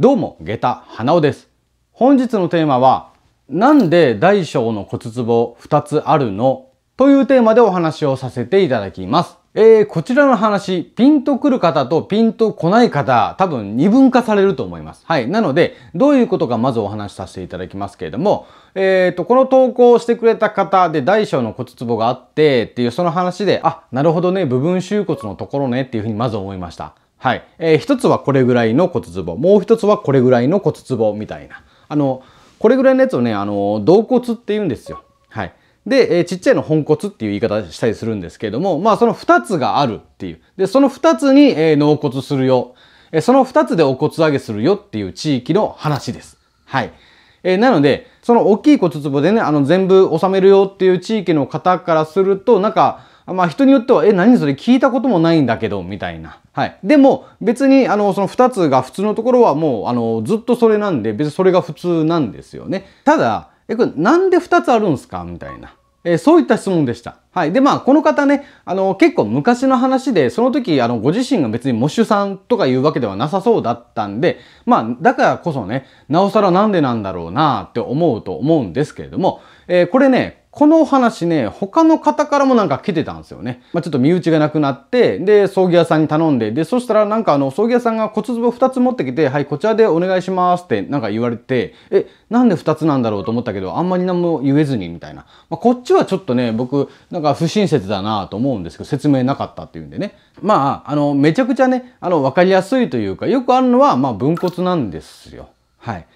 どうも、下駄花尾です。本日のテーマは、なんで大小の骨壺2つあるのというテーマでお話をさせていただきます。えー、こちらの話、ピンとくる方とピンとこない方、多分二分化されると思います。はい。なので、どういうことかまずお話しさせていただきますけれども、えっ、ー、と、この投稿をしてくれた方で大小の骨壺があってっていうその話で、あ、なるほどね、部分収骨のところねっていうふうにまず思いました。はい。えー、一つはこれぐらいの骨壺、もう一つはこれぐらいの骨壺みたいな。あの、これぐらいのやつをね、あの、洞骨って言うんですよ。はい。で、えー、ちっちゃいの本骨っていう言い方したりするんですけれども、まあその二つがあるっていう。で、その二つに、えー、納骨するよ。えー、その二つでお骨上げするよっていう地域の話です。はい。えー、なので、その大きい骨壺でね、あの全部収めるよっていう地域の方からすると、なんか、まあ人によっては、え、何それ聞いたこともないんだけど、みたいな。はい。でも、別に、あの、その二つが普通のところはもう、あの、ずっとそれなんで、別にそれが普通なんですよね。ただ、え、これなんで二つあるんすかみたいな。えー、そういった質問でした。はい。で、まあ、この方ね、あの、結構昔の話で、その時、あの、ご自身が別に模主さんとかいうわけではなさそうだったんで、まあ、だからこそね、なおさらなんでなんだろうなって思うと思うんですけれども、えー、これね、このお話ね、他の方からもなんか来てたんですよね。まあ、ちょっと身内がなくなって、で、葬儀屋さんに頼んで、で、そしたらなんかあの、葬儀屋さんが骨壺2つ持ってきて、はい、こちらでお願いしますってなんか言われて、え、なんで2つなんだろうと思ったけど、あんまり何も言えずにみたいな。まあ、こっちはちょっとね、僕、なんか不親切だなと思うんですけど、説明なかったっていうんでね。まあ、あの、めちゃくちゃね、あの、わかりやすいというか、よくあるのは、まあ、分骨なんですよ。はい。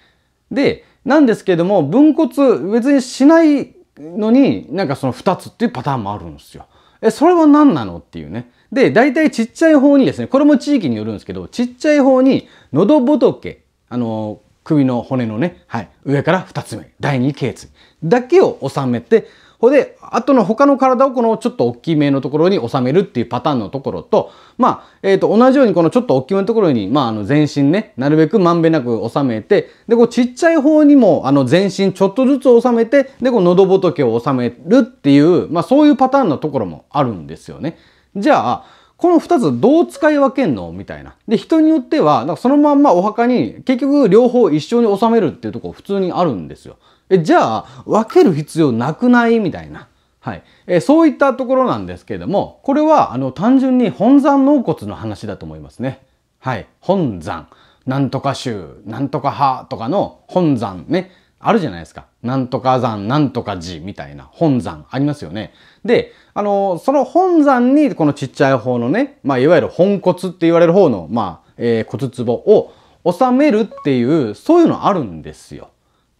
で、なんですけれども、分骨別にしないのになんかその2つっていうパターンもあるんですよ。え、それは何なのっていうね。で、大体ちっちゃい方にですね、これも地域によるんですけど、ちっちゃい方に、喉仏、あの、首の骨のね、はい、上から2つ目、第2頸椎だけを収めて、こで、あとの他の体をこのちょっと大きめのところに収めるっていうパターンのところと、まあ、えっ、ー、と、同じようにこのちょっと大きめのところに、まあ、あの、全身ね、なるべくまんべんなく収めて、で、こう、ちっちゃい方にも、あの、全身ちょっとずつ収めて、で、こう、喉仏を収めるっていう、まあ、そういうパターンのところもあるんですよね。じゃあ、この2つどう使い分けんのみたいな。で、人によっては、そのまんまお墓に結局両方一緒に収めるっていうとこ普通にあるんですよ。え、じゃあ分ける必要なくないみたいな。はい。えそういったところなんですけれども、これはあの単純に本山納骨の話だと思いますね。はい。本山。なんとか州、なんとか派とかの本山ね。あるじゃないですか。なんとか山、なんとか寺みたいな本山ありますよね。で、あの、その本山にこのちっちゃい方のね、まあ、いわゆる本骨って言われる方の、まあ、えー、骨壺を収めるっていう、そういうのあるんですよ。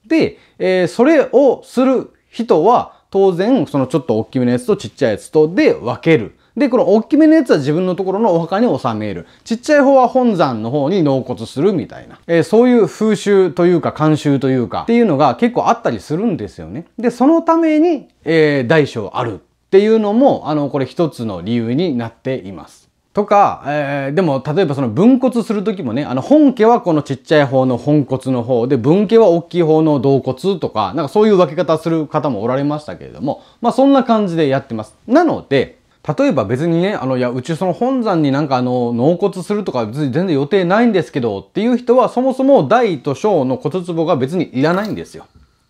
で、えー、それをする人は、当然、そのちょっと大きめのやつとちっちゃいやつとで分ける。で、この大きめのやつは自分のところのお墓に納める。ちっちゃい方は本山の方に納骨するみたいな。えー、そういう風習というか慣習というかっていうのが結構あったりするんですよね。で、そのために、えー、大小あるっていうのも、あの、これ一つの理由になっています。とか、えー、でも例えばその分骨する時もね、あの本家はこのちっちゃい方の本骨の方で、分家は大きい方の洞骨とか、なんかそういう分け方する方もおられましたけれども、まあそんな感じでやってます。なので、例えば別にね、あの、いや、うちその本山になんかあの、納骨するとか別に全然予定ないんですけどっていう人は、そもそも大と小の骨壺が別にいらないんですよ。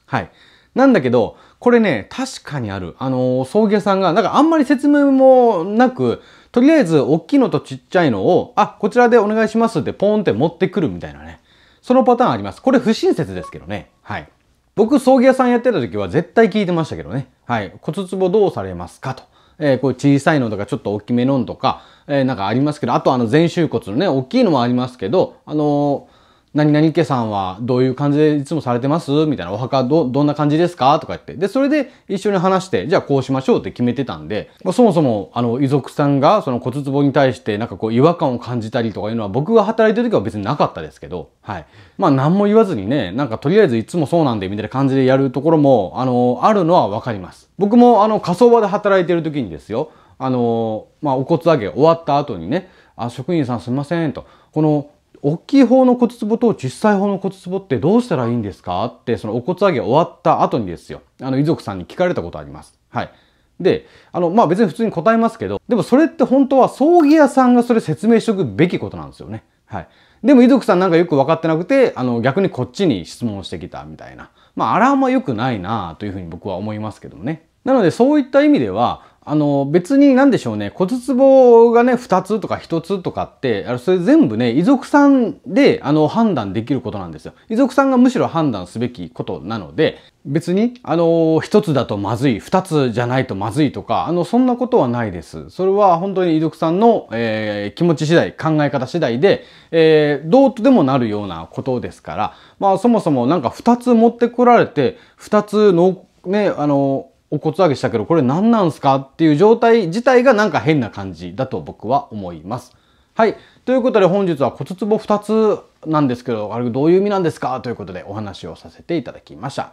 はい。なんだけど、これね、確かにある。あの葬儀屋さんが、なんかあんまり説明もなく、とりあえず、大きいのとちっちゃいのを、あ、こちらでお願いしますってポーンって持ってくるみたいなね。そのパターンあります。これ不親切ですけどね。はい。僕、葬儀屋さんやってた時は絶対聞いてましたけどね。はい。骨壺どうされますかと。えこう小さいのとかちょっと大きめのとか、えなんかありますけど、あとあの前周骨のね、大きいのもありますけど、あの何々家さんはどういう感じでいつもされてますみたいな、お墓ど、どんな感じですかとか言って。で、それで一緒に話して、じゃあこうしましょうって決めてたんで、まあ、そもそも、あの、遺族さんがその骨壺に対してなんかこう違和感を感じたりとかいうのは僕が働いてる時は別になかったですけど、はい。まあ何も言わずにね、なんかとりあえずいつもそうなんでみたいな感じでやるところも、あの、あるのはわかります。僕もあの、火葬場で働いてる時にですよ、あの、まあお骨上げ終わった後にね、あ、職員さんすいませんと、この大きい方の骨壺と小さい方の骨壺ってどうしたらいいんですかって、そのお骨上げ終わった後にですよ、あの遺族さんに聞かれたことあります。はい。で、あの、まあ別に普通に答えますけど、でもそれって本当は葬儀屋さんがそれ説明しておくべきことなんですよね。はい。でも遺族さんなんかよく分かってなくて、あの逆にこっちに質問してきたみたいな。まああれあんま良くないなというふうに僕は思いますけどもね。なのでそういった意味では、あの別に何でしょうね骨壺がね2つとか1つとかってあのそれ全部ね遺族さんであの判断できることなんですよ遺族さんがむしろ判断すべきことなので別にあの1つだとまずい2つじゃないとまずいとかあのそんなことはないですそれは本当に遺族さんの、えー、気持ち次第考え方次第で、えー、どうとでもなるようなことですからまあそもそもなんか2つ持ってこられて2つのねあのお骨上げしたけどこれ何なんすかっていう状態自体がなんか変な感じだと僕は思います。はい。ということで本日は骨壺2つなんですけど、あれどういう意味なんですかということでお話をさせていただきました。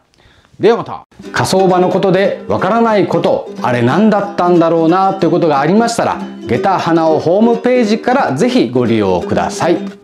ではまた火葬場のことでわからないことあれ何だったんだろうなということがありましたら下駄花をホームページから是非ご利用ください。